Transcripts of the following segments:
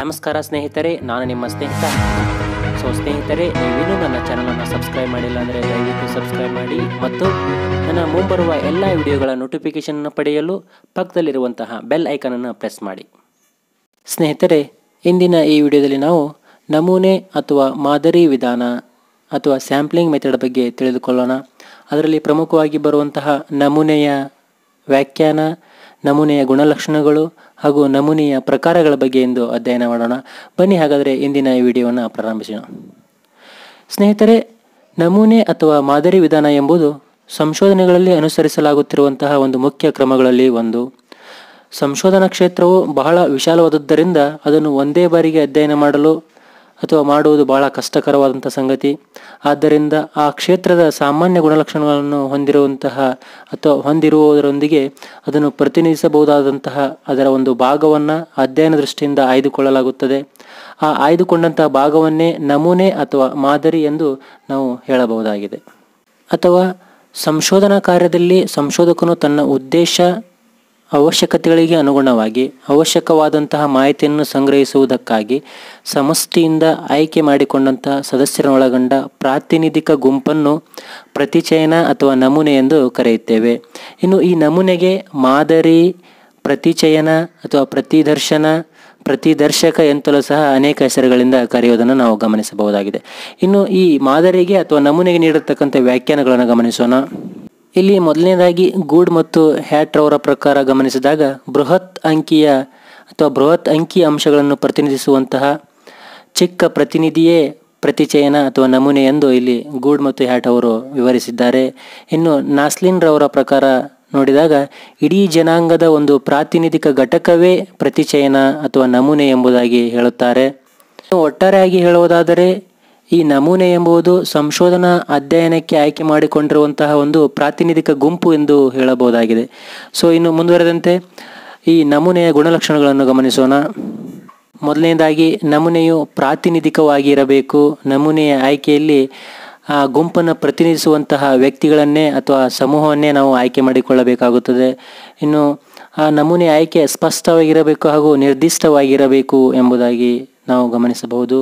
ನಮಸ್ಕಾರ ಸ್ನೇಹಿತರೆ ನಾನು ನಿಮ್ಮ ಸ್ನೇಹಿತ ಸೊ ಸ್ನೇಹಿತರೆ ನೀವಿನ್ನೂ ನನ್ನ ಚಾನಲನ್ನು ಸಬ್ಸ್ಕ್ರೈಬ್ ಮಾಡಿಲ್ಲ ಅಂದರೆ ದಯವಿಟ್ಟು ಸಬ್ಸ್ಕ್ರೈಬ್ ಮಾಡಿ ಮತ್ತು ನನ್ನ ಮುಂಬರುವ ಎಲ್ಲ ವಿಡಿಯೋಗಳ ನೋಟಿಫಿಕೇಷನ್ನು ಪಡೆಯಲು ಪಕ್ಕದಲ್ಲಿರುವಂತಹ ಬೆಲ್ ಐಕನನ್ನು ಪ್ರೆಸ್ ಮಾಡಿ ಸ್ನೇಹಿತರೆ ಇಂದಿನ ಈ ವಿಡಿಯೋದಲ್ಲಿ ನಾವು ನಮೂನೆ ಅಥವಾ ಮಾದರಿ ವಿಧಾನ ಅಥವಾ ಸ್ಯಾಂಪ್ಲಿಂಗ್ ಮೆಥಡ್ ಬಗ್ಗೆ ತಿಳಿದುಕೊಳ್ಳೋಣ ಅದರಲ್ಲಿ ಪ್ರಮುಖವಾಗಿ ಬರುವಂತಹ ನಮೂನೆಯ ವ್ಯಾಖ್ಯಾನ ನಮೂನೆಯ ಗುಣಲಕ್ಷಣಗಳು ಹಾಗೂ ನಮೂನೆಯ ಪ್ರಕಾರಗಳ ಬಗ್ಗೆ ಎಂದು ಅಧ್ಯಯನ ಮಾಡೋಣ ಬನ್ನಿ ಹಾಗಾದರೆ ಇಂದಿನ ಈ ವಿಡಿಯೋವನ್ನು ಪ್ರಾರಂಭಿಸೋಣ ಸ್ನೇಹಿತರೆ ನಮೂನೆ ಅಥವಾ ಮಾದರಿ ವಿಧಾನ ಎಂಬುದು ಸಂಶೋಧನೆಗಳಲ್ಲಿ ಅನುಸರಿಸಲಾಗುತ್ತಿರುವಂತಹ ಒಂದು ಮುಖ್ಯ ಕ್ರಮಗಳಲ್ಲಿ ಒಂದು ಸಂಶೋಧನಾ ಕ್ಷೇತ್ರವು ಬಹಳ ವಿಶಾಲವಾದದ್ದರಿಂದ ಅದನ್ನು ಒಂದೇ ಬಾರಿಗೆ ಅಧ್ಯಯನ ಮಾಡಲು ಅಥವಾ ಮಾಡುವುದು ಬಹಳ ಕಷ್ಟಕರವಾದಂಥ ಸಂಗತಿ ಆದ್ದರಿಂದ ಆ ಕ್ಷೇತ್ರದ ಸಾಮಾನ್ಯ ಗುಣಲಕ್ಷಣಗಳನ್ನು ಹೊಂದಿರುವಂತಹ ಅಥವಾ ಹೊಂದಿರುವುದರೊಂದಿಗೆ ಅದನ್ನು ಪ್ರತಿನಿಧಿಸಬಹುದಾದಂತಹ ಅದರ ಒಂದು ಭಾಗವನ್ನು ಅಧ್ಯಯನ ದೃಷ್ಟಿಯಿಂದ ಆಯ್ದುಕೊಳ್ಳಲಾಗುತ್ತದೆ ಆ ಆಯ್ದುಕೊಂಡಂತಹ ಭಾಗವನ್ನೇ ನಮೂನೆ ಅಥವಾ ಮಾದರಿ ಎಂದು ನಾವು ಹೇಳಬಹುದಾಗಿದೆ ಅಥವಾ ಸಂಶೋಧನಾ ಕಾರ್ಯದಲ್ಲಿ ಸಂಶೋಧಕನು ತನ್ನ ಉದ್ದೇಶ ಅವಶ್ಯಕತೆಗಳಿಗೆ ಅನುಗುಣವಾಗಿ ಅವಶ್ಯಕವಾದಂತಹ ಮಾಹಿತಿಯನ್ನು ಸಂಗ್ರಹಿಸುವುದಕ್ಕಾಗಿ ಸಮಷ್ಟಿಯಿಂದ ಆಯ್ಕೆ ಮಾಡಿಕೊಂಡಂತಹ ಸದಸ್ಯರನ್ನೊಳಗೊಂಡ ಪ್ರಾತಿನಿಧಿಕ ಗುಂಪನ್ನು ಪ್ರತಿಚಯನ ಅಥವಾ ನಮೂನೆ ಎಂದು ಕರೆಯುತ್ತೇವೆ ಇನ್ನು ಈ ನಮೂನೆಗೆ ಮಾದರಿ ಪ್ರತಿಚಯನ ಅಥವಾ ಪ್ರತಿದರ್ಶನ ಪ್ರತಿದರ್ಶಕ ಎಂತಲೂ ಸಹ ಅನೇಕ ಹೆಸರುಗಳಿಂದ ಕರೆಯುವುದನ್ನು ನಾವು ಗಮನಿಸಬಹುದಾಗಿದೆ ಇನ್ನು ಈ ಮಾದರಿಗೆ ಅಥವಾ ನಮೂನೆಗೆ ನೀಡಿರತಕ್ಕಂಥ ವ್ಯಾಖ್ಯಾನಗಳನ್ನು ಗಮನಿಸೋಣ ಇಲ್ಲಿ ಮೊದಲನೇದಾಗಿ ಗೂಡ್ ಮತ್ತು ಹ್ಯಾಟ್ ರವರ ಪ್ರಕಾರ ಗಮನಿಸಿದಾಗ ಬೃಹತ್ ಅಂಕಿಯ ಅಥವಾ ಬೃಹತ್ ಅಂಕಿ ಅಂಶಗಳನ್ನು ಪ್ರತಿನಿಧಿಸುವಂತಹ ಚಿಕ್ಕ ಪ್ರತಿನಿಧಿಯೇ ಪ್ರತಿಚಯನ ಅಥವಾ ನಮೂನೆ ಎಂದು ಇಲ್ಲಿ ಗೂಡ್ ಮತ್ತು ಹ್ಯಾಟ್ ಅವರು ವಿವರಿಸಿದ್ದಾರೆ ಇನ್ನು ನಾಸ್ಲಿನ್ ರವರ ಪ್ರಕಾರ ನೋಡಿದಾಗ ಇಡೀ ಜನಾಂಗದ ಒಂದು ಪ್ರಾತಿನಿಧಿಕ ಘಟಕವೇ ಪ್ರತಿಚಯನ ಅಥವಾ ನಮೂನೆ ಎಂಬುದಾಗಿ ಹೇಳುತ್ತಾರೆ ಒಟ್ಟಾರೆಯಾಗಿ ಹೇಳುವುದಾದರೆ ಈ ನಮೂನೆ ಎಂಬುದು ಸಂಶೋಧನಾ ಅಧ್ಯಯನಕ್ಕೆ ಆಯ್ಕೆ ಮಾಡಿಕೊಂಡಿರುವಂತಹ ಒಂದು ಪ್ರಾತಿನಿಧಿಕ ಗುಂಪು ಎಂದು ಹೇಳಬಹುದಾಗಿದೆ ಸೊ ಇನ್ನು ಮುಂದುವರೆದಂತೆ ಈ ನಮೂನೆಯ ಗುಣಲಕ್ಷಣಗಳನ್ನು ಗಮನಿಸೋಣ ಮೊದಲನೇದಾಗಿ ನಮೂನೆಯು ಪ್ರಾತಿನಿಧಿಕವಾಗಿ ಇರಬೇಕು ನಮೂನೆಯ ಆಯ್ಕೆಯಲ್ಲಿ ಆ ಗುಂಪನ್ನು ಪ್ರತಿನಿಧಿಸುವಂತಹ ವ್ಯಕ್ತಿಗಳನ್ನೇ ಅಥವಾ ಸಮೂಹವನ್ನೇ ನಾವು ಆಯ್ಕೆ ಮಾಡಿಕೊಳ್ಳಬೇಕಾಗುತ್ತದೆ ಇನ್ನು ಆ ನಮೂನೆ ಆಯ್ಕೆ ಸ್ಪಷ್ಟವಾಗಿರಬೇಕು ಹಾಗೂ ನಿರ್ದಿಷ್ಟವಾಗಿರಬೇಕು ಎಂಬುದಾಗಿ ನಾವು ಗಮನಿಸಬಹುದು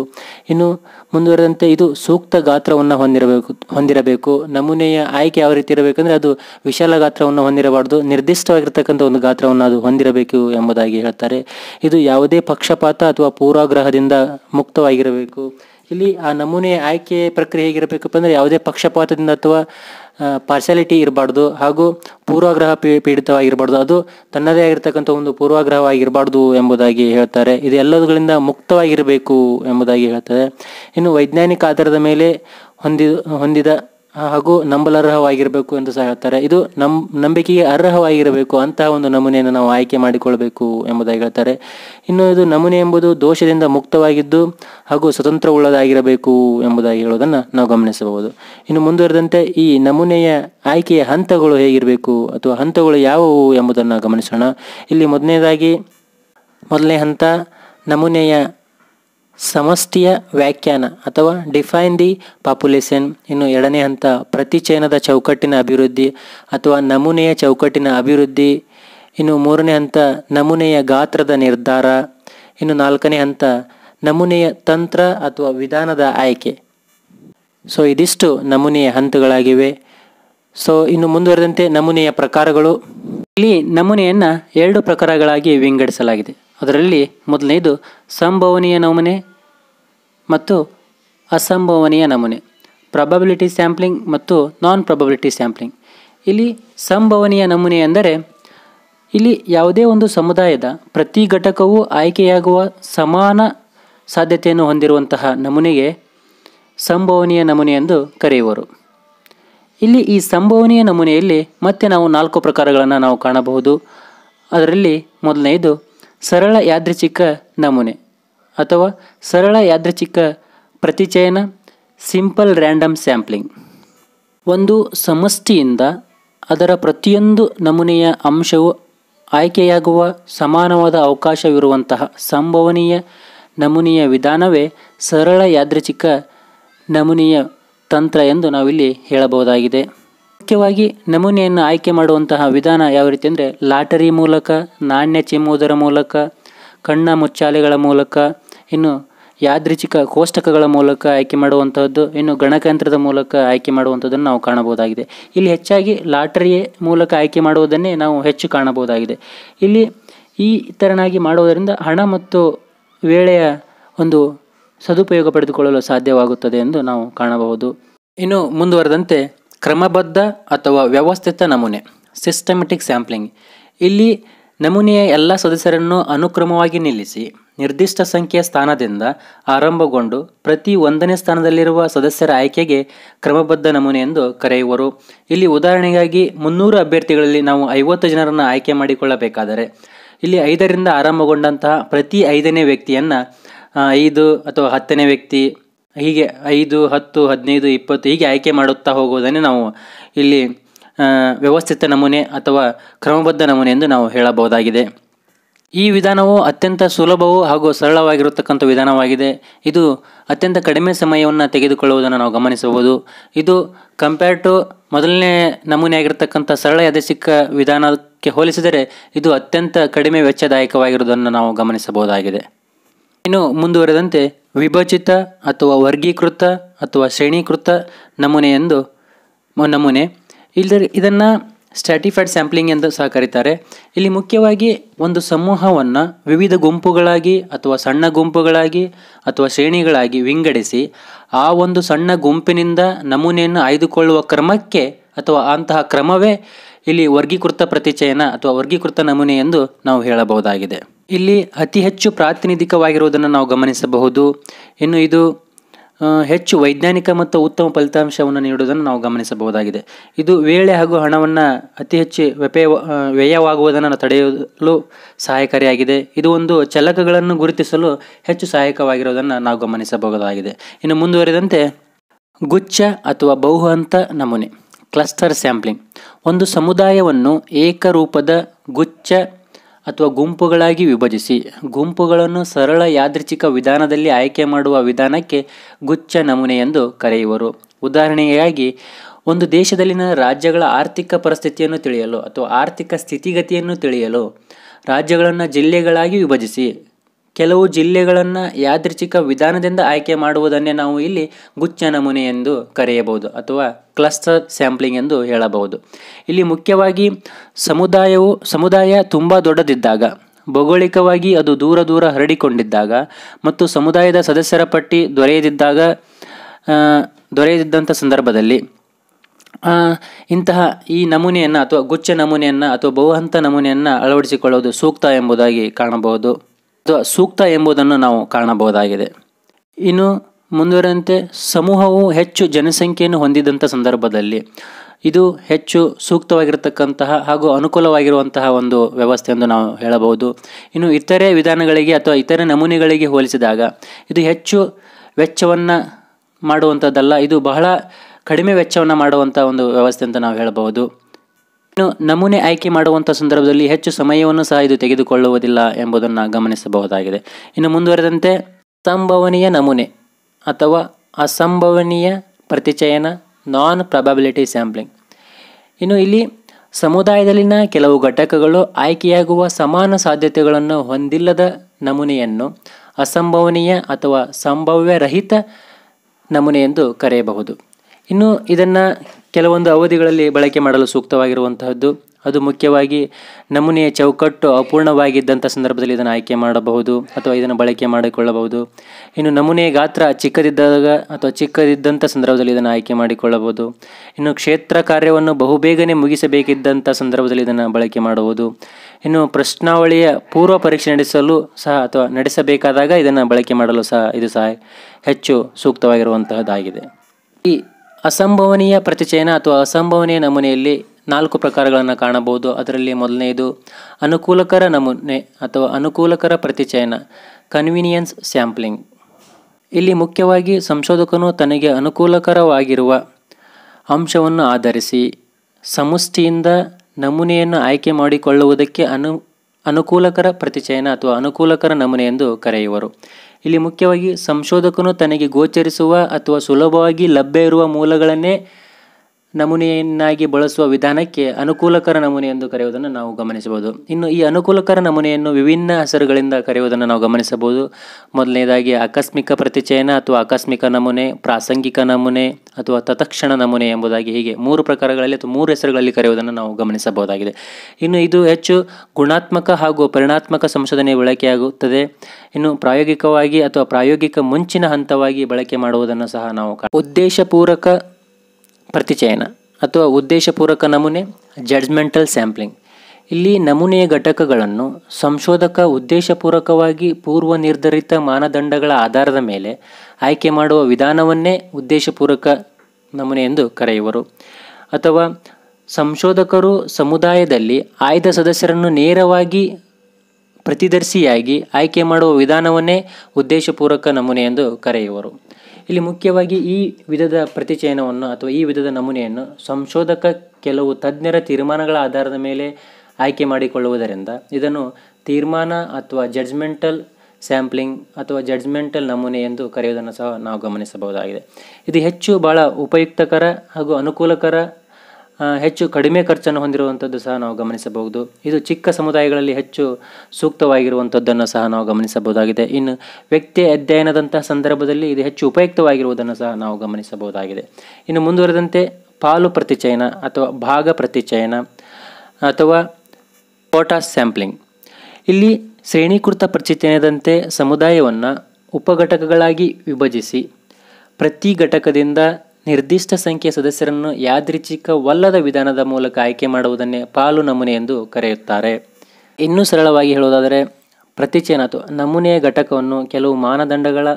ಇನ್ನು ಮುಂದುವರೆದಂತೆ ಇದು ಸೂಕ್ತ ಗಾತ್ರವನ್ನು ಹೊಂದಿರಬೇಕು ಹೊಂದಿರಬೇಕು ನಮೂನೆಯ ಆಯ್ಕೆ ಯಾವ ರೀತಿ ಇರಬೇಕಂದ್ರೆ ಅದು ವಿಶಾಲ ಗಾತ್ರವನ್ನು ಹೊಂದಿರಬಾರ್ದು ನಿರ್ದಿಷ್ಟವಾಗಿರ್ತಕ್ಕಂಥ ಒಂದು ಗಾತ್ರವನ್ನು ಅದು ಹೊಂದಿರಬೇಕು ಎಂಬುದಾಗಿ ಹೇಳ್ತಾರೆ ಇದು ಯಾವುದೇ ಪಕ್ಷಪಾತ ಅಥವಾ ಪೂರ್ವಾಗ್ರಹದಿಂದ ಮುಕ್ತವಾಗಿರಬೇಕು ಇಲ್ಲಿ ಆ ನಮೂನೆ ಆಯ್ಕೆ ಪ್ರಕ್ರಿಯೆ ಹೇಗಿರಬೇಕಪ್ಪ ಅಂದರೆ ಯಾವುದೇ ಪಕ್ಷಪಾತದಿಂದ ಅಥವಾ ಪಾರ್ಶಾಲಿಟಿ ಇರಬಾರ್ದು ಹಾಗೂ ಪೂರ್ವಾಗ್ರಹ ಪೀಡಿತವಾಗಿರಬಾರ್ದು ಅದು ತನ್ನದೇ ಆಗಿರ್ತಕ್ಕಂಥ ಒಂದು ಪೂರ್ವಾಗ್ರಹವಾಗಿರಬಾರ್ದು ಎಂಬುದಾಗಿ ಹೇಳ್ತಾರೆ ಇದು ಮುಕ್ತವಾಗಿರಬೇಕು ಎಂಬುದಾಗಿ ಹೇಳ್ತಾರೆ ಇನ್ನು ವೈಜ್ಞಾನಿಕ ಆಧಾರದ ಮೇಲೆ ಹೊಂದಿ ಹೊಂದಿದ ಹಾಗೂ ನಂಬಲರ್ಹವಾಗಿರಬೇಕು ಎಂದು ಸಹ ಹೇಳ್ತಾರೆ ಇದು ನಮ್ ನಂಬಿಕೆಗೆ ಅರ್ಹವಾಗಿರಬೇಕು ಅಂತಹ ಒಂದು ನಮೂನೆಯನ್ನು ನಾವು ಆಯ್ಕೆ ಮಾಡಿಕೊಳ್ಳಬೇಕು ಎಂಬುದಾಗಿ ಹೇಳ್ತಾರೆ ಇನ್ನು ಇದು ನಮೂನೆ ಎಂಬುದು ದೋಷದಿಂದ ಮುಕ್ತವಾಗಿದ್ದು ಹಾಗೂ ಸ್ವತಂತ್ರವುಳ್ಳದಾಗಿರಬೇಕು ಎಂಬುದಾಗಿ ಹೇಳುವುದನ್ನು ನಾವು ಗಮನಿಸಬಹುದು ಇನ್ನು ಮುಂದುವರೆದಂತೆ ಈ ನಮೂನೆಯ ಆಯ್ಕೆಯ ಹಂತಗಳು ಹೇಗಿರಬೇಕು ಅಥವಾ ಹಂತಗಳು ಯಾವುವು ಎಂಬುದನ್ನು ಗಮನಿಸೋಣ ಇಲ್ಲಿ ಮೊದಲನೇದಾಗಿ ಮೊದಲನೇ ಹಂತ ನಮೂನೆಯ ಸಮಷ್ಟಿಯ ವ್ಯಾಖ್ಯಾನ ಅಥವಾ ಡಿಫೈನ್ ದಿ ಪಾಪ್ಯುಲೇಷನ್ ಇನ್ನು ಎರಡನೇ ಹಂತ ಪ್ರತಿಚಯನದ ಚೌಕಟ್ಟಿನ ಅಭಿವೃದ್ಧಿ ಅಥವಾ ನಮೂನೆಯ ಚೌಕಟ್ಟಿನ ಅಭಿವೃದ್ಧಿ ಇನ್ನು ಮೂರನೇ ಹಂತ ನಮೂನೆಯ ಗಾತ್ರದ ನಿರ್ಧಾರ ಇನ್ನು ನಾಲ್ಕನೇ ಹಂತ ನಮೂನೆಯ ತಂತ್ರ ಅಥವಾ ವಿಧಾನದ ಆಯ್ಕೆ ಸೊ ಇದಿಷ್ಟು ನಮೂನೆಯ ಹಂತಗಳಾಗಿವೆ ಸೊ ಇನ್ನು ಮುಂದುವರೆದಂತೆ ನಮೂನೆಯ ಪ್ರಕಾರಗಳು ಇಲ್ಲಿ ನಮೂನೆಯನ್ನು ಎರಡು ಪ್ರಕಾರಗಳಾಗಿ ವಿಂಗಡಿಸಲಾಗಿದೆ ಅದರಲ್ಲಿ ಮೊದಲನೇದು ಸಂಭವನೀಯ ನಮೂನೆ ಮತ್ತು ಅಸಂಭವನೀಯ ನಮೂನೆ ಪ್ರಬಬಿಲಿಟಿ ಸ್ಯಾಂಪ್ಲಿಂಗ್ ಮತ್ತು ನಾನ್ ಪ್ರಬಬಿಲಿಟಿ ಸ್ಯಾಂಪ್ಲಿಂಗ್ ಇಲ್ಲಿ ಸಂಭವನೀಯ ನಮೂನೆ ಎಂದರೆ ಇಲ್ಲಿ ಯಾವುದೇ ಒಂದು ಸಮುದಾಯದ ಪ್ರತಿ ಘಟಕವು ಆಯ್ಕೆಯಾಗುವ ಸಮಾನ ಸಾಧ್ಯತೆಯನ್ನು ಹೊಂದಿರುವಂತಹ ನಮೂನೆಗೆ ಸಂಭವನೀಯ ನಮೂನೆ ಎಂದು ಕರೆಯುವರು ಇಲ್ಲಿ ಈ ಸಂಭವನೀಯ ನಮೂನೆಯಲ್ಲಿ ಮತ್ತೆ ನಾವು ನಾಲ್ಕು ಪ್ರಕಾರಗಳನ್ನು ನಾವು ಕಾಣಬಹುದು ಅದರಲ್ಲಿ ಮೊದಲನೆಯದು ಸರಳ ಯಾದೃಚ್ಛಿಕ ನಮೂನೆ ಅಥವಾ ಸರಳ ಯಾದೃಚ್ಛಿಕ ಪ್ರತಿಚಯನ ಸಿಂಪಲ್ ರ್ಯಾಂಡಮ್ ಸ್ಯಾಂಪ್ಲಿಂಗ್ ಒಂದು ಸಮಷ್ಟಿಯಿಂದ ಅದರ ಪ್ರತಿಯೊಂದು ನಮೂನೆಯ ಅಂಶವು ಆಯ್ಕೆಯಾಗುವ ಸಮಾನವಾದ ಅವಕಾಶವಿರುವಂತಹ ಸಂಭವನೀಯ ನಮೂನೆಯ ವಿಧಾನವೇ ಸರಳ ಯಾದೃಚ್ಛಿಕ ನಮೂನೆಯ ತಂತ್ರ ಎಂದು ನಾವಿಲ್ಲಿ ಹೇಳಬಹುದಾಗಿದೆ ಮುಖ್ಯವಾಗಿ ನಮೂನೆಯನ್ನು ಆಯ್ಕೆ ಮಾಡುವಂತಹ ವಿಧಾನ ಯಾವ ರೀತಿ ಅಂದರೆ ಲಾಟರಿ ಮೂಲಕ ನಾಣ್ಯ ಚಿಮ್ಮುವುದರ ಮೂಲಕ ಕಣ್ಣ ಮುಚ್ಚಾಲೆಗಳ ಮೂಲಕ ಇನ್ನು ಯಾದೃಚ್ಛಿಕ ಕೋಷ್ಟಕಗಳ ಮೂಲಕ ಆಯ್ಕೆ ಮಾಡುವಂಥದ್ದು ಇನ್ನು ಗಣಕಯಂತ್ರದ ಮೂಲಕ ಆಯ್ಕೆ ಮಾಡುವಂಥದ್ದನ್ನು ನಾವು ಕಾಣಬಹುದಾಗಿದೆ ಇಲ್ಲಿ ಹೆಚ್ಚಾಗಿ ಲಾಟರಿ ಮೂಲಕ ಆಯ್ಕೆ ಮಾಡುವುದನ್ನೇ ನಾವು ಹೆಚ್ಚು ಕಾಣಬಹುದಾಗಿದೆ ಇಲ್ಲಿ ಈ ತರನಾಗಿ ಮಾಡುವುದರಿಂದ ಹಣ ಮತ್ತು ವೇಳೆಯ ಒಂದು ಸದುಪಯೋಗ ಪಡೆದುಕೊಳ್ಳಲು ಸಾಧ್ಯವಾಗುತ್ತದೆ ಎಂದು ನಾವು ಕಾಣಬಹುದು ಇನ್ನು ಮುಂದುವರೆದಂತೆ ಕ್ರಮಬದ್ಧ ಅಥವಾ ವ್ಯವಸ್ಥಿತ ನಮೂನೆ ಸಿಸ್ಟಮೆಟಿಕ್ ಸ್ಯಾಂಪ್ಲಿಂಗ್ ಇಲ್ಲಿ ನಮೂನೆಯ ಎಲ್ಲ ಸದಸ್ಯರನ್ನು ಅನುಕ್ರಮವಾಗಿ ನಿಲ್ಲಿಸಿ ನಿರ್ದಿಷ್ಟ ಸಂಖ್ಯೆಯ ಸ್ಥಾನದಿಂದ ಆರಂಭಗೊಂಡು ಪ್ರತಿ ಒಂದನೇ ಸ್ಥಾನದಲ್ಲಿರುವ ಸದಸ್ಯರ ಆಯ್ಕೆಗೆ ಕ್ರಮಬದ್ಧ ನಮೂನೆ ಎಂದು ಕರೆಯುವರು ಇಲ್ಲಿ ಉದಾಹರಣೆಗಾಗಿ ಮುನ್ನೂರು ಅಭ್ಯರ್ಥಿಗಳಲ್ಲಿ ನಾವು ಐವತ್ತು ಜನರನ್ನು ಆಯ್ಕೆ ಮಾಡಿಕೊಳ್ಳಬೇಕಾದರೆ ಇಲ್ಲಿ ಐದರಿಂದ ಆರಂಭಗೊಂಡಂತಹ ಪ್ರತಿ ಐದನೇ ವ್ಯಕ್ತಿಯನ್ನು ಐದು ಅಥವಾ ಹತ್ತನೇ ವ್ಯಕ್ತಿ ಹೀಗೆ ಐದು ಹತ್ತು ಹದಿನೈದು ಇಪ್ಪತ್ತು ಹೀಗೆ ಆಯ್ಕೆ ಮಾಡುತ್ತಾ ಹೋಗುವುದನ್ನೇ ನಾವು ಇಲ್ಲಿ ವ್ಯವಸ್ಥಿತ ನಮೂನೆ ಅಥವಾ ಕ್ರಮಬದ್ಧ ನಮೂನೆ ಎಂದು ನಾವು ಹೇಳಬಹುದಾಗಿದೆ ಈ ವಿಧಾನವು ಅತ್ಯಂತ ಸುಲಭವೂ ಹಾಗೂ ಸರಳವಾಗಿರತಕ್ಕಂಥ ವಿಧಾನವಾಗಿದೆ ಇದು ಅತ್ಯಂತ ಕಡಿಮೆ ಸಮಯವನ್ನು ತೆಗೆದುಕೊಳ್ಳುವುದನ್ನು ನಾವು ಗಮನಿಸಬಹುದು ಇದು ಕಂಪೇರ್ ಟು ಮೊದಲನೇ ನಮೂನೆ ಆಗಿರತಕ್ಕಂಥ ಸರಳ ಸಿಕ್ಕ ವಿಧಾನಕ್ಕೆ ಹೋಲಿಸಿದರೆ ಇದು ಅತ್ಯಂತ ಕಡಿಮೆ ವೆಚ್ಚದಾಯಕವಾಗಿರುವುದನ್ನು ನಾವು ಗಮನಿಸಬಹುದಾಗಿದೆ ಇನ್ನು ಮುಂದುವರೆದಂತೆ ವಿಭಜಿತ ಅಥವಾ ವರ್ಗೀಕೃತ ಅಥವಾ ಶ್ರೇಣೀಕೃತ ನಮೂನೆ ಎಂದು ನಮೂನೆ ಇಲ್ಲಿ ಇದನ್ನು ಸ್ಟ್ಯಾಟಿಫೈಡ್ ಸ್ಯಾಂಪ್ಲಿಂಗ್ ಎಂದು ಸಹ ಕರೀತಾರೆ ಇಲ್ಲಿ ಮುಖ್ಯವಾಗಿ ಒಂದು ಸಮೂಹವನ್ನು ವಿವಿಧ ಗುಂಪುಗಳಾಗಿ ಅಥವಾ ಸಣ್ಣ ಗುಂಪುಗಳಾಗಿ ಅಥವಾ ಶ್ರೇಣಿಗಳಾಗಿ ವಿಂಗಡಿಸಿ ಆ ಒಂದು ಸಣ್ಣ ಗುಂಪಿನಿಂದ ನಮೂನೆಯನ್ನು ಆಯ್ದುಕೊಳ್ಳುವ ಕ್ರಮಕ್ಕೆ ಅಥವಾ ಅಂತಹ ಕ್ರಮವೇ ಇಲ್ಲಿ ವರ್ಗೀಕೃತ ಪ್ರತಿಚಯನ ಅಥವಾ ವರ್ಗೀಕೃತ ನಮೂನೆ ಎಂದು ನಾವು ಹೇಳಬಹುದಾಗಿದೆ ಇಲ್ಲಿ ಅತಿ ಹೆಚ್ಚು ಪ್ರಾತಿನಿಧಿಕವಾಗಿರುವುದನ್ನು ನಾವು ಗಮನಿಸಬಹುದು ಇನ್ನು ಇದು ಹೆಚ್ಚು ವೈಜ್ಞಾನಿಕ ಮತ್ತು ಉತ್ತಮ ಫಲಿತಾಂಶವನ್ನು ನೀಡುವುದನ್ನು ನಾವು ಗಮನಿಸಬಹುದಾಗಿದೆ ಇದು ವೇಳೆ ಹಾಗೂ ಹಣವನ್ನು ಅತಿ ಹೆಚ್ಚು ವ್ಯಪಯ ವ್ಯಯವಾಗುವುದನ್ನು ತಡೆಯಲು ಸಹಾಯಕಾರಿಯಾಗಿದೆ ಇದು ಒಂದು ಚಲಕಗಳನ್ನು ಗುರುತಿಸಲು ಹೆಚ್ಚು ಸಹಾಯಕವಾಗಿರುವುದನ್ನು ನಾವು ಗಮನಿಸಬಹುದಾಗಿದೆ ಇನ್ನು ಮುಂದುವರಿದಂತೆ ಗುಚ್ಛ ಅಥವಾ ಬಹುಹಂತ ನಮೂನೆ ಕ್ಲಸ್ಟರ್ ಸ್ಯಾಂಪ್ಲಿಂಗ್ ಒಂದು ಸಮುದಾಯವನ್ನು ಏಕರೂಪದ ಗುಚ್ಛ ಅಥವಾ ಗುಂಪುಗಳಾಗಿ ವಿಭಜಿಸಿ ಗುಂಪುಗಳನ್ನು ಸರಳ ಯಾದೃಚ್ಛಿಕ ವಿಧಾನದಲ್ಲಿ ಆಯ್ಕೆ ಮಾಡುವ ವಿಧಾನಕ್ಕೆ ಗುಚ್ಛ ನಮೂನೆ ಎಂದು ಕರೆಯುವರು ಉದಾಹರಣೆಯಾಗಿ ಒಂದು ದೇಶದಲ್ಲಿನ ರಾಜ್ಯಗಳ ಆರ್ಥಿಕ ಪರಿಸ್ಥಿತಿಯನ್ನು ತಿಳಿಯಲು ಅಥವಾ ಆರ್ಥಿಕ ಸ್ಥಿತಿಗತಿಯನ್ನು ತಿಳಿಯಲು ರಾಜ್ಯಗಳನ್ನು ಜಿಲ್ಲೆಗಳಾಗಿ ವಿಭಜಿಸಿ ಕೆಲವು ಜಿಲ್ಲೆಗಳನ್ನು ಯಾದೃಚ್ಛಿಕ ವಿಧಾನದಿಂದ ಆಯ್ಕೆ ಮಾಡುವುದನ್ನೇ ನಾವು ಇಲ್ಲಿ ಗುಚ್ಚ ನಮೂನೆ ಎಂದು ಕರೆಯಬಹುದು ಅಥವಾ ಕ್ಲಸ್ಟರ್ ಸ್ಯಾಂಪ್ಲಿಂಗ್ ಎಂದು ಹೇಳಬಹುದು ಇಲ್ಲಿ ಮುಖ್ಯವಾಗಿ ಸಮುದಾಯವು ಸಮುದಾಯ ತುಂಬ ದೊಡ್ಡದಿದ್ದಾಗ ಭೌಗೋಳಿಕವಾಗಿ ಅದು ದೂರ ದೂರ ಹರಡಿಕೊಂಡಿದ್ದಾಗ ಮತ್ತು ಸಮುದಾಯದ ಸದಸ್ಯರ ಪಟ್ಟಿ ದೊರೆಯದಿದ್ದಾಗ ದೊರೆಯದಿದ್ದಂಥ ಸಂದರ್ಭದಲ್ಲಿ ಇಂತಹ ಈ ನಮೂನೆಯನ್ನು ಅಥವಾ ಗುಚ್ಚ ನಮೂನೆಯನ್ನು ಅಥವಾ ಬಹುಹಂತ ನಮೂನೆಯನ್ನು ಅಳವಡಿಸಿಕೊಳ್ಳುವುದು ಸೂಕ್ತ ಎಂಬುದಾಗಿ ಕಾಣಬಹುದು ಸೂಕ್ತ ಎಂಬುದನ್ನು ನಾವು ಕಾಣಬಹುದಾಗಿದೆ ಇನ್ನು ಮುಂದುವರೆದಂತೆ ಸಮೂಹವು ಹೆಚ್ಚು ಜನಸಂಖ್ಯೆಯನ್ನು ಹೊಂದಿದಂಥ ಸಂದರ್ಭದಲ್ಲಿ ಇದು ಹೆಚ್ಚು ಸೂಕ್ತವಾಗಿರತಕ್ಕಂತಹ ಹಾಗೂ ಅನುಕೂಲವಾಗಿರುವಂತಹ ಒಂದು ವ್ಯವಸ್ಥೆ ಎಂದು ನಾವು ಹೇಳಬಹುದು ಇನ್ನು ಇತರೆ ವಿಧಾನಗಳಿಗೆ ಅಥವಾ ಇತರೆ ನಮೂನೆಗಳಿಗೆ ಹೋಲಿಸಿದಾಗ ಇದು ಹೆಚ್ಚು ವೆಚ್ಚವನ್ನು ಮಾಡುವಂಥದ್ದಲ್ಲ ಇದು ಬಹಳ ಕಡಿಮೆ ವೆಚ್ಚವನ್ನು ಮಾಡುವಂಥ ಒಂದು ವ್ಯವಸ್ಥೆ ಅಂತ ನಾವು ಹೇಳಬಹುದು ಇನ್ನು ನಮೂನೆ ಆಯ್ಕೆ ಮಾಡುವಂಥ ಸಂದರ್ಭದಲ್ಲಿ ಹೆಚ್ಚು ಸಮಯವನ್ನು ಸಹ ಇದು ತೆಗೆದುಕೊಳ್ಳುವುದಿಲ್ಲ ಎಂಬುದನ್ನು ಗಮನಿಸಬಹುದಾಗಿದೆ ಇನ್ನು ಮುಂದುವರೆದಂತೆ ಸಂಭವನೀಯ ನಮೂನೆ ಅಥವಾ ಅಸಂಭವನೀಯ ಪ್ರತಿಚಯನ ನಾನ್ ಪ್ರಬಾಬಿಲಿಟಿ ಸ್ಯಾಂಪ್ಲಿಂಗ್ ಇನ್ನು ಇಲ್ಲಿ ಸಮುದಾಯದಲ್ಲಿನ ಕೆಲವು ಘಟಕಗಳು ಆಯ್ಕೆಯಾಗುವ ಸಮಾನ ಸಾಧ್ಯತೆಗಳನ್ನು ಹೊಂದಿಲ್ಲದ ನಮೂನೆಯನ್ನು ಅಸಂಭವನೀಯ ಅಥವಾ ಸಂಭವ್ಯರಹಿತ ನಮೂನೆ ಎಂದು ಕರೆಯಬಹುದು ಇನ್ನು ಇದನ್ನು ಕೆಲವೊಂದು ಅವಧಿಗಳಲ್ಲಿ ಬಳಕೆ ಮಾಡಲು ಸೂಕ್ತವಾಗಿರುವಂತಹದ್ದು ಅದು ಮುಖ್ಯವಾಗಿ ನಮೂನೆಯ ಚೌಕಟ್ಟು ಅಪೂರ್ಣವಾಗಿದ್ದಂಥ ಸಂದರ್ಭದಲ್ಲಿ ಇದನ್ನು ಆಯ್ಕೆ ಮಾಡಬಹುದು ಅಥವಾ ಇದನ್ನು ಬಳಕೆ ಮಾಡಿಕೊಳ್ಳಬಹುದು ಇನ್ನು ನಮೂನೆಯ ಗಾತ್ರ ಚಿಕ್ಕದಿದ್ದಾಗ ಅಥವಾ ಚಿಕ್ಕದಿದ್ದಂಥ ಸಂದರ್ಭದಲ್ಲಿ ಇದನ್ನು ಆಯ್ಕೆ ಮಾಡಿಕೊಳ್ಳಬಹುದು ಇನ್ನು ಕ್ಷೇತ್ರ ಕಾರ್ಯವನ್ನು ಬಹುಬೇಗನೆ ಮುಗಿಸಬೇಕಿದ್ದಂಥ ಸಂದರ್ಭದಲ್ಲಿ ಇದನ್ನು ಬಳಕೆ ಮಾಡುವುದು ಇನ್ನು ಪ್ರಶ್ನಾವಳಿಯ ಪೂರ್ವ ಪರೀಕ್ಷೆ ನಡೆಸಲು ಸಹ ಅಥವಾ ನಡೆಸಬೇಕಾದಾಗ ಇದನ್ನು ಬಳಕೆ ಮಾಡಲು ಸಹ ಇದು ಸಹ ಹೆಚ್ಚು ಸೂಕ್ತವಾಗಿರುವಂತಹದ್ದಾಗಿದೆ ಈ ಅಸಂಭವನೀಯ ಪ್ರತಿಚಯನ ಅಥವಾ ಅಸಂಭವನೀಯ ನಮೂನೆಯಲ್ಲಿ ನಾಲ್ಕು ಪ್ರಕಾರಗಳನ್ನು ಕಾಣಬಹುದು ಅದರಲ್ಲಿ ಮೊದಲನೆಯದು ಅನುಕೂಲಕರ ನಮೂನೆ ಅಥವಾ ಅನುಕೂಲಕರ ಪ್ರತಿಚಯನ ಕನ್ವೀನಿಯನ್ಸ್ ಸ್ಯಾಂಪ್ಲಿಂಗ್ ಇಲ್ಲಿ ಮುಖ್ಯವಾಗಿ ಸಂಶೋಧಕನು ತನಗೆ ಅನುಕೂಲಕರವಾಗಿರುವ ಅಂಶವನ್ನು ಆಧರಿಸಿ ಸಮಷ್ಟಿಯಿಂದ ನಮೂನೆಯನ್ನು ಆಯ್ಕೆ ಮಾಡಿಕೊಳ್ಳುವುದಕ್ಕೆ ಅನು ಅನುಕೂಲಕರ ಪ್ರತಿಚಯನ ಅಥವಾ ಅನುಕೂಲಕರ ನಮೂನೆ ಎಂದು ಕರೆಯುವರು ಇಲ್ಲಿ ಮುಖ್ಯವಾಗಿ ಸಂಶೋಧಕನು ತನಗೆ ಗೋಚರಿಸುವ ಅಥವಾ ಸುಲಭವಾಗಿ ಲಭ್ಯ ಇರುವ ಮೂಲಗಳನ್ನೇ ನಮೂನೆಯನ್ನಾಗಿ ಬಳಸುವ ವಿಧಾನಕ್ಕೆ ಅನುಕೂಲಕರ ನಮೂನೆ ಎಂದು ಕರೆಯುವುದನ್ನು ನಾವು ಗಮನಿಸಬಹುದು ಇನ್ನು ಈ ಅನುಕೂಲಕರ ನಮೂನೆಯನ್ನು ವಿಭಿನ್ನ ಹೆಸರುಗಳಿಂದ ಕರೆಯುವುದನ್ನು ನಾವು ಗಮನಿಸಬಹುದು ಮೊದಲನೇದಾಗಿ ಆಕಸ್ಮಿಕ ಪ್ರತಿಚಯನ ಅಥವಾ ಆಕಸ್ಮಿಕ ನಮೂನೆ ಪ್ರಾಸಂಗಿಕ ನಮೂನೆ ಅಥವಾ ತತ್ಕ್ಷಣ ನಮೂನೆ ಎಂಬುದಾಗಿ ಹೀಗೆ ಮೂರು ಪ್ರಕಾರಗಳಲ್ಲಿ ಅಥವಾ ಮೂರು ಹೆಸರುಗಳಲ್ಲಿ ಕರೆಯುವುದನ್ನು ನಾವು ಗಮನಿಸಬಹುದಾಗಿದೆ ಇನ್ನು ಇದು ಹೆಚ್ಚು ಗುಣಾತ್ಮಕ ಹಾಗೂ ಪರಿಣಾತ್ಮಕ ಸಂಶೋಧನೆ ಬಳಕೆಯಾಗುತ್ತದೆ ಇನ್ನು ಪ್ರಾಯೋಗಿಕವಾಗಿ ಅಥವಾ ಪ್ರಾಯೋಗಿಕ ಮುಂಚಿನ ಹಂತವಾಗಿ ಬಳಕೆ ಮಾಡುವುದನ್ನು ಸಹ ನಾವು ಉದ್ದೇಶಪೂರಕ ಪ್ರತಿಚಯನ ಅಥವಾ ಉದ್ದೇಶಪೂರ್ವಕ ನಮೂನೆ ಜಡ್ಜ್ಮೆಂಟಲ್ ಸ್ಯಾಂಪ್ಲಿಂಗ್ ಇಲ್ಲಿ ನಮೂನೆಯ ಘಟಕಗಳನ್ನು ಸಂಶೋಧಕ ಉದ್ದೇಶಪೂರ್ವಕವಾಗಿ ನಿರ್ಧರಿತ ಮಾನದಂಡಗಳ ಆಧಾರದ ಮೇಲೆ ಆಯ್ಕೆ ಮಾಡುವ ವಿಧಾನವನ್ನೇ ಉದ್ದೇಶಪೂರ್ವಕ ನಮೂನೆ ಎಂದು ಕರೆಯುವರು ಅಥವಾ ಸಂಶೋಧಕರು ಸಮುದಾಯದಲ್ಲಿ ಆಯ್ದ ಸದಸ್ಯರನ್ನು ನೇರವಾಗಿ ಪ್ರತಿದರ್ಶಿಯಾಗಿ ಆಯ್ಕೆ ಮಾಡುವ ವಿಧಾನವನ್ನೇ ಉದ್ದೇಶಪೂರ್ವಕ ನಮೂನೆ ಎಂದು ಕರೆಯುವರು ಇಲ್ಲಿ ಮುಖ್ಯವಾಗಿ ಈ ವಿಧದ ಪ್ರತಿಚಯನವನ್ನು ಅಥವಾ ಈ ವಿಧದ ನಮೂನೆಯನ್ನು ಸಂಶೋಧಕ ಕೆಲವು ತಜ್ಞರ ತೀರ್ಮಾನಗಳ ಆಧಾರದ ಮೇಲೆ ಆಯ್ಕೆ ಮಾಡಿಕೊಳ್ಳುವುದರಿಂದ ಇದನ್ನು ತೀರ್ಮಾನ ಅಥವಾ ಜಡ್ಜ್ಮೆಂಟಲ್ ಸ್ಯಾಂಪ್ಲಿಂಗ್ ಅಥವಾ ಜಡ್ಜ್ಮೆಂಟಲ್ ನಮೂನೆ ಎಂದು ಕರೆಯುವುದನ್ನು ಸಹ ನಾವು ಗಮನಿಸಬಹುದಾಗಿದೆ ಇದು ಹೆಚ್ಚು ಭಾಳ ಉಪಯುಕ್ತಕರ ಹಾಗೂ ಅನುಕೂಲಕರ ಹೆಚ್ಚು ಕಡಿಮೆ ಖರ್ಚನ್ನು ಹೊಂದಿರುವಂಥದ್ದು ಸಹ ನಾವು ಗಮನಿಸಬಹುದು ಇದು ಚಿಕ್ಕ ಸಮುದಾಯಗಳಲ್ಲಿ ಹೆಚ್ಚು ಸೂಕ್ತವಾಗಿರುವಂಥದ್ದನ್ನು ಸಹ ನಾವು ಗಮನಿಸಬಹುದಾಗಿದೆ ಇನ್ನು ವ್ಯಕ್ತಿ ಅಧ್ಯಯನದಂತಹ ಸಂದರ್ಭದಲ್ಲಿ ಇದು ಹೆಚ್ಚು ಉಪಯುಕ್ತವಾಗಿರುವುದನ್ನು ಸಹ ನಾವು ಗಮನಿಸಬಹುದಾಗಿದೆ ಇನ್ನು ಮುಂದುವರೆದಂತೆ ಪಾಲು ಪ್ರತಿಚಯನ ಅಥವಾ ಭಾಗ ಪ್ರತಿಚಯನ ಅಥವಾ ಪೋಟಾಸ್ ಸ್ಯಾಂಪ್ಲಿಂಗ್ ಇಲ್ಲಿ ಶ್ರೇಣೀಕೃತ ಪ್ರತಿಚಯನದಂತೆ ಸಮುದಾಯವನ್ನು ಉಪಘಟಕಗಳಾಗಿ ವಿಭಜಿಸಿ ಪ್ರತಿ ಘಟಕದಿಂದ ನಿರ್ದಿಷ್ಟ ಸಂಖ್ಯೆಯ ಸದಸ್ಯರನ್ನು ಯಾದೃಚ್ಛಿಕವಲ್ಲದ ವಿಧಾನದ ಮೂಲಕ ಆಯ್ಕೆ ಮಾಡುವುದನ್ನೇ ಪಾಲು ನಮೂನೆ ಎಂದು ಕರೆಯುತ್ತಾರೆ ಇನ್ನೂ ಸರಳವಾಗಿ ಹೇಳುವುದಾದರೆ ಪ್ರತಿಚಯನ ಅಥವಾ ನಮೂನೆಯ ಘಟಕವನ್ನು ಕೆಲವು ಮಾನದಂಡಗಳ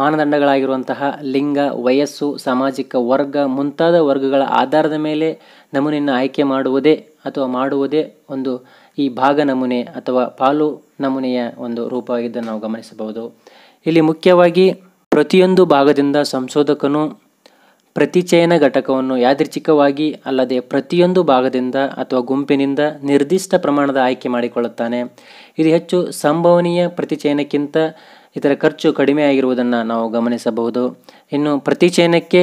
ಮಾನದಂಡಗಳಾಗಿರುವಂತಹ ಲಿಂಗ ವಯಸ್ಸು ಸಾಮಾಜಿಕ ವರ್ಗ ಮುಂತಾದ ವರ್ಗಗಳ ಆಧಾರದ ಮೇಲೆ ನಮೂನೆಯನ್ನು ಆಯ್ಕೆ ಮಾಡುವುದೇ ಅಥವಾ ಮಾಡುವುದೇ ಒಂದು ಈ ಭಾಗ ನಮೂನೆ ಅಥವಾ ಪಾಲು ನಮೂನೆಯ ಒಂದು ರೂಪವಾಗಿದ್ದನ್ನು ನಾವು ಗಮನಿಸಬಹುದು ಇಲ್ಲಿ ಮುಖ್ಯವಾಗಿ ಪ್ರತಿಯೊಂದು ಭಾಗದಿಂದ ಸಂಶೋಧಕನು ಪ್ರತಿಚಯನ ಘಟಕವನ್ನು ಯಾದೃಚ್ಛಿಕವಾಗಿ ಅಲ್ಲದೆ ಪ್ರತಿಯೊಂದು ಭಾಗದಿಂದ ಅಥವಾ ಗುಂಪಿನಿಂದ ನಿರ್ದಿಷ್ಟ ಪ್ರಮಾಣದ ಆಯ್ಕೆ ಮಾಡಿಕೊಳ್ಳುತ್ತಾನೆ ಇದು ಹೆಚ್ಚು ಸಂಭವನೀಯ ಪ್ರತಿಚಯನಕ್ಕಿಂತ ಇದರ ಖರ್ಚು ಕಡಿಮೆ ಆಗಿರುವುದನ್ನು ನಾವು ಗಮನಿಸಬಹುದು ಇನ್ನು ಪ್ರತಿಚಯನಕ್ಕೆ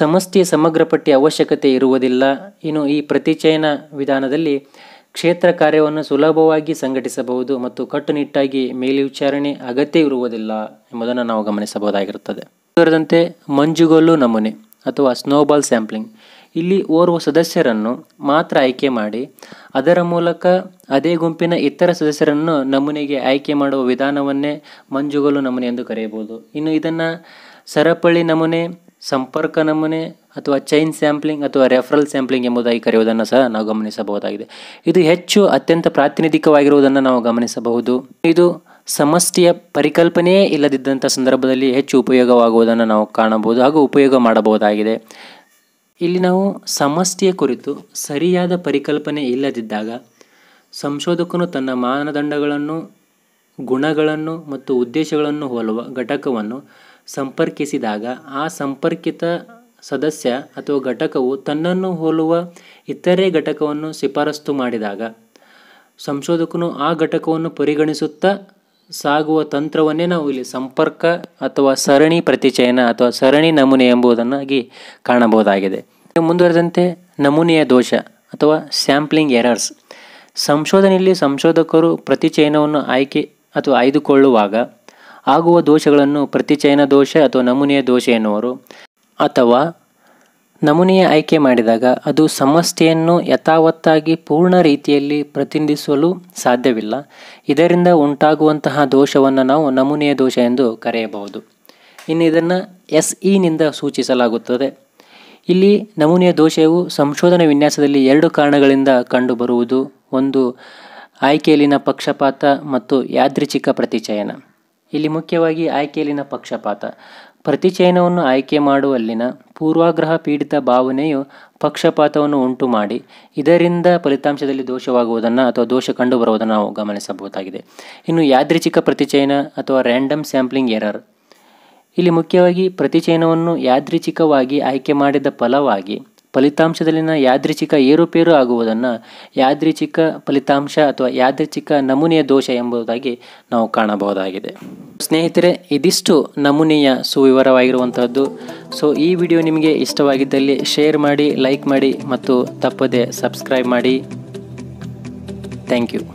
ಸಮಷ್ಟಿಯ ಸಮಗ್ರ ಪಟ್ಟಿ ಅವಶ್ಯಕತೆ ಇರುವುದಿಲ್ಲ ಇನ್ನು ಈ ಪ್ರತಿಚಯನ ವಿಧಾನದಲ್ಲಿ ಕ್ಷೇತ್ರ ಕಾರ್ಯವನ್ನು ಸುಲಭವಾಗಿ ಸಂಘಟಿಸಬಹುದು ಮತ್ತು ಕಟ್ಟುನಿಟ್ಟಾಗಿ ಮೇಲ್ವಿಚಾರಣೆ ಅಗತ್ಯ ಇರುವುದಿಲ್ಲ ಎಂಬುದನ್ನು ನಾವು ಗಮನಿಸಬಹುದಾಗಿರುತ್ತದೆ ಮುಂದುವರೆದಂತೆ ಮಂಜುಗೋಲು ನಮೂನೆ ಅಥವಾ ಸ್ನೋಬಾಲ್ ಸ್ಯಾಂಪ್ಲಿಂಗ್ ಇಲ್ಲಿ ಓರ್ವ ಸದಸ್ಯರನ್ನು ಮಾತ್ರ ಆಯ್ಕೆ ಮಾಡಿ ಅದರ ಮೂಲಕ ಅದೇ ಗುಂಪಿನ ಇತರ ಸದಸ್ಯರನ್ನು ನಮೂನೆಗೆ ಆಯ್ಕೆ ಮಾಡುವ ವಿಧಾನವನ್ನೇ ಮಂಜುಗೋಲು ನಮೂನೆ ಎಂದು ಕರೆಯಬಹುದು ಇನ್ನು ಇದನ್ನು ಸರಪಳಿ ನಮೂನೆ ಸಂಪರ್ಕ ನಮೂನೆ ಅಥವಾ ಚೈನ್ ಸ್ಯಾಂಪ್ಲಿಂಗ್ ಅಥವಾ ರೆಫರಲ್ ಸ್ಯಾಂಪ್ಲಿಂಗ್ ಎಂಬುದಾಗಿ ಕರೆಯುವುದನ್ನು ಸಹ ನಾವು ಗಮನಿಸಬಹುದಾಗಿದೆ ಇದು ಹೆಚ್ಚು ಅತ್ಯಂತ ಪ್ರಾತಿನಿಧಿಕವಾಗಿರುವುದನ್ನು ನಾವು ಗಮನಿಸಬಹುದು ಇದು ಸಮಷ್ಟಿಯ ಪರಿಕಲ್ಪನೆಯೇ ಇಲ್ಲದಿದ್ದಂಥ ಸಂದರ್ಭದಲ್ಲಿ ಹೆಚ್ಚು ಉಪಯೋಗವಾಗುವುದನ್ನು ನಾವು ಕಾಣಬಹುದು ಹಾಗೂ ಉಪಯೋಗ ಮಾಡಬಹುದಾಗಿದೆ ಇಲ್ಲಿ ನಾವು ಸಮಷ್ಟಿಯ ಕುರಿತು ಸರಿಯಾದ ಪರಿಕಲ್ಪನೆ ಇಲ್ಲದಿದ್ದಾಗ ಸಂಶೋಧಕನು ತನ್ನ ಮಾನದಂಡಗಳನ್ನು ಗುಣಗಳನ್ನು ಮತ್ತು ಉದ್ದೇಶಗಳನ್ನು ಹೋಲುವ ಘಟಕವನ್ನು ಸಂಪರ್ಕಿಸಿದಾಗ ಆ ಸಂಪರ್ಕಿತ ಸದಸ್ಯ ಅಥವಾ ಘಟಕವು ತನ್ನನ್ನು ಹೋಲುವ ಇತರೆ ಘಟಕವನ್ನು ಶಿಫಾರಸ್ತು ಮಾಡಿದಾಗ ಸಂಶೋಧಕನು ಆ ಘಟಕವನ್ನು ಪರಿಗಣಿಸುತ್ತಾ ಸಾಗುವ ತಂತ್ರವನ್ನೇ ನಾವು ಇಲ್ಲಿ ಸಂಪರ್ಕ ಅಥವಾ ಸರಣಿ ಪ್ರತಿಚಯನ ಅಥವಾ ಸರಣಿ ನಮೂನೆ ಎಂಬುದನ್ನಾಗಿ ಕಾಣಬಹುದಾಗಿದೆ ಮುಂದುವರೆದಂತೆ ನಮೂನೆಯ ದೋಷ ಅಥವಾ ಸ್ಯಾಂಪ್ಲಿಂಗ್ ಎರರ್ಸ್ ಸಂಶೋಧನೆಯಲ್ಲಿ ಸಂಶೋಧಕರು ಪ್ರತಿಚಯನವನ್ನು ಆಯ್ಕೆ ಅಥವಾ ಆಯ್ದುಕೊಳ್ಳುವಾಗ ಆಗುವ ದೋಷಗಳನ್ನು ಪ್ರತಿಚಯನ ದೋಷ ಅಥವಾ ನಮೂನೆಯ ದೋಷ ಎನ್ನುವರು ಅಥವಾ ನಮೂನೆಯ ಆಯ್ಕೆ ಮಾಡಿದಾಗ ಅದು ಸಮಸ್ಯೆಯನ್ನು ಯಥಾವತ್ತಾಗಿ ಪೂರ್ಣ ರೀತಿಯಲ್ಲಿ ಪ್ರತಿನಿಧಿಸಲು ಸಾಧ್ಯವಿಲ್ಲ ಇದರಿಂದ ಉಂಟಾಗುವಂತಹ ದೋಷವನ್ನು ನಾವು ನಮೂನೆಯ ದೋಷ ಎಂದು ಕರೆಯಬಹುದು ಇನ್ನು ಇದನ್ನು ಎಸ್ ಇನಿಂದ ಸೂಚಿಸಲಾಗುತ್ತದೆ ಇಲ್ಲಿ ನಮೂನೆಯ ದೋಷವು ಸಂಶೋಧನಾ ವಿನ್ಯಾಸದಲ್ಲಿ ಎರಡು ಕಾರಣಗಳಿಂದ ಕಂಡುಬರುವುದು ಒಂದು ಆಯ್ಕೆಯಲ್ಲಿನ ಪಕ್ಷಪಾತ ಮತ್ತು ಯಾದೃಚ್ಛಿಕ ಪ್ರತಿಚಯನ ಇಲ್ಲಿ ಮುಖ್ಯವಾಗಿ ಆಯ್ಕೆಯಲ್ಲಿನ ಪಕ್ಷಪಾತ ಪ್ರತಿಚಯನವನ್ನು ಆಯ್ಕೆ ಮಾಡುವಲ್ಲಿನ ಪೂರ್ವಾಗ್ರಹ ಪೀಡಿತ ಭಾವನೆಯು ಪಕ್ಷಪಾತವನ್ನು ಉಂಟು ಮಾಡಿ ಇದರಿಂದ ಫಲಿತಾಂಶದಲ್ಲಿ ದೋಷವಾಗುವುದನ್ನು ಅಥವಾ ದೋಷ ಕಂಡುಬರುವುದನ್ನು ನಾವು ಗಮನಿಸಬಹುದಾಗಿದೆ ಇನ್ನು ಯಾದೃಚಿಕ ಪ್ರತಿಚಯನ ಅಥವಾ ರ್ಯಾಂಡಮ್ ಸ್ಯಾಂಪ್ಲಿಂಗ್ ಎರರ್ ಇಲ್ಲಿ ಮುಖ್ಯವಾಗಿ ಪ್ರತಿಚಯನವನ್ನು ಯಾದೃಚಿಕವಾಗಿ ಆಯ್ಕೆ ಮಾಡಿದ ಫಲವಾಗಿ ಫಲಿತಾಂಶದಲ್ಲಿನ ಯಾದೃಚ್ಛಿಕ ಏರುಪೇರು ಆಗುವುದನ್ನು ಯಾದೃಚ್ಛಿಕ ಫಲಿತಾಂಶ ಅಥವಾ ಯಾದೃಚ್ಛಿಕ ನಮೂನೆಯ ದೋಷ ಎಂಬುದಾಗಿ ನಾವು ಕಾಣಬಹುದಾಗಿದೆ ಸ್ನೇಹಿತರೆ ಇದಿಷ್ಟು ನಮೂನೆಯ ಸುವಿವರವಾಗಿರುವಂಥದ್ದು ಸೊ ಈ ವಿಡಿಯೋ ನಿಮಗೆ ಇಷ್ಟವಾಗಿದ್ದಲ್ಲಿ ಶೇರ್ ಮಾಡಿ ಲೈಕ್ ಮಾಡಿ ಮತ್ತು ತಪ್ಪದೆ ಸಬ್ಸ್ಕ್ರೈಬ್ ಮಾಡಿ ಥ್ಯಾಂಕ್ ಯು